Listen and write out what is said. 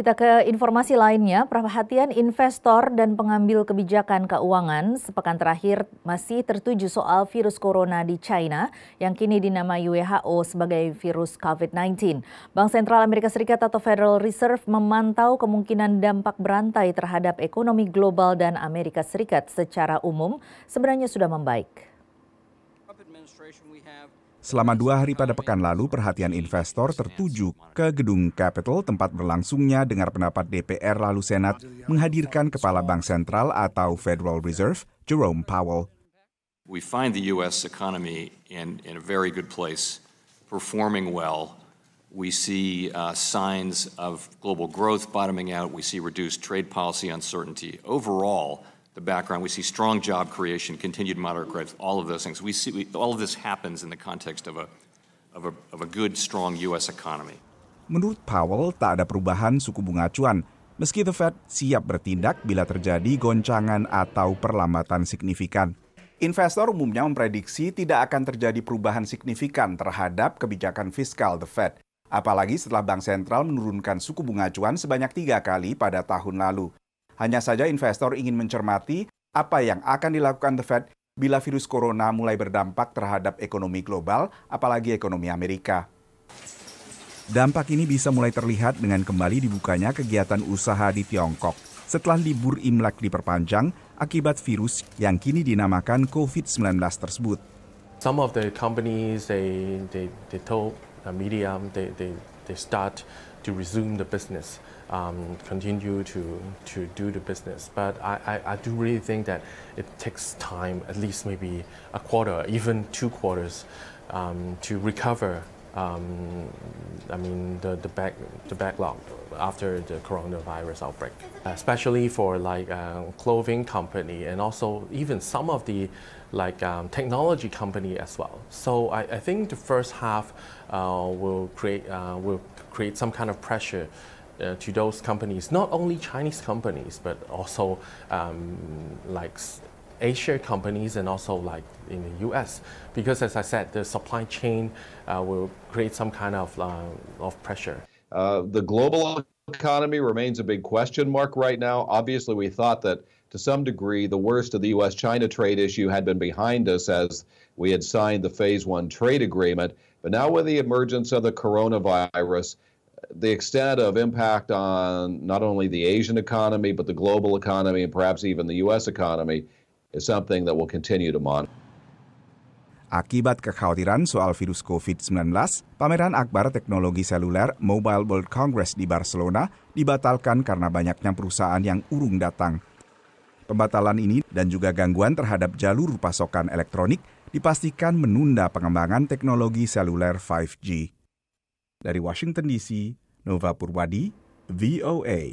Kita ke informasi lainnya, perhatian investor dan pengambil kebijakan keuangan sepekan terakhir masih tertuju soal virus corona di China yang kini dinamai WHO sebagai virus COVID-19. Bank Sentral Amerika Serikat atau Federal Reserve memantau kemungkinan dampak berantai terhadap ekonomi global dan Amerika Serikat secara umum sebenarnya sudah membaik. Selama dua hari pada pekan lalu, perhatian investor tertuju ke gedung Capitol tempat berlangsungnya dengar pendapat DPR lalu Senat menghadirkan Kepala Bank Sentral atau Federal Reserve, Jerome Powell. We find the U.S. economy in, in a very good place, performing well. We see uh, signs of global growth bottoming out. We see reduced trade policy uncertainty. Overall, the background. We see strong job creation, continued moderate growth, all of those things. We see we, all of this happens in the context of a, of a, of a good, strong U.S. economy. Menurut Powell, tak ada perubahan suku bunga acuan, meski The Fed siap bertindak bila terjadi goncangan atau perlambatan signifikan. Investor umumnya memprediksi tidak akan terjadi perubahan signifikan terhadap kebijakan fiskal The Fed, apalagi setelah Bank Sentral menurunkan suku bunga acuan sebanyak tiga kali pada tahun lalu. Hanya saja investor ingin mencermati apa yang akan dilakukan The Fed bila virus corona mulai berdampak terhadap ekonomi global, apalagi ekonomi Amerika. Dampak ini bisa mulai terlihat dengan kembali dibukanya kegiatan usaha di Tiongkok setelah libur Imlek diperpanjang akibat virus yang kini dinamakan COVID-19 tersebut. Some of the companies they they they told the media they they they start to resume the business, um, continue to, to do the business. But I, I, I, do really think that it takes time, at least maybe a quarter, even two quarters, um, to recover um, I mean, the, the, back, the backlog after the coronavirus outbreak, especially for like uh, clothing company and also even some of the like um, technology company as well. So I, I think the first half uh, will create uh, will create some kind of pressure. Uh, to those companies, not only Chinese companies, but also um, like Asia companies and also like in the U.S. Because as I said, the supply chain uh, will create some kind of uh, of pressure. Uh, the global economy remains a big question mark right now. Obviously, we thought that to some degree the worst of the U.S. China trade issue had been behind us as we had signed the Phase One trade agreement. But now with the emergence of the coronavirus the extent of impact on not only the Asian economy, but the global economy and perhaps even the U.S. economy is something that we'll continue to monitor. Akibat kekhawatiran soal virus COVID-19, pameran akbar teknologi seluler Mobile World Congress di Barcelona dibatalkan karena banyaknya perusahaan yang urung datang. Pembatalan ini dan juga gangguan terhadap jalur pasokan elektronik dipastikan menunda pengembangan teknologi seluler 5G. Dari Washington DC, Nova Purwadi, VOA.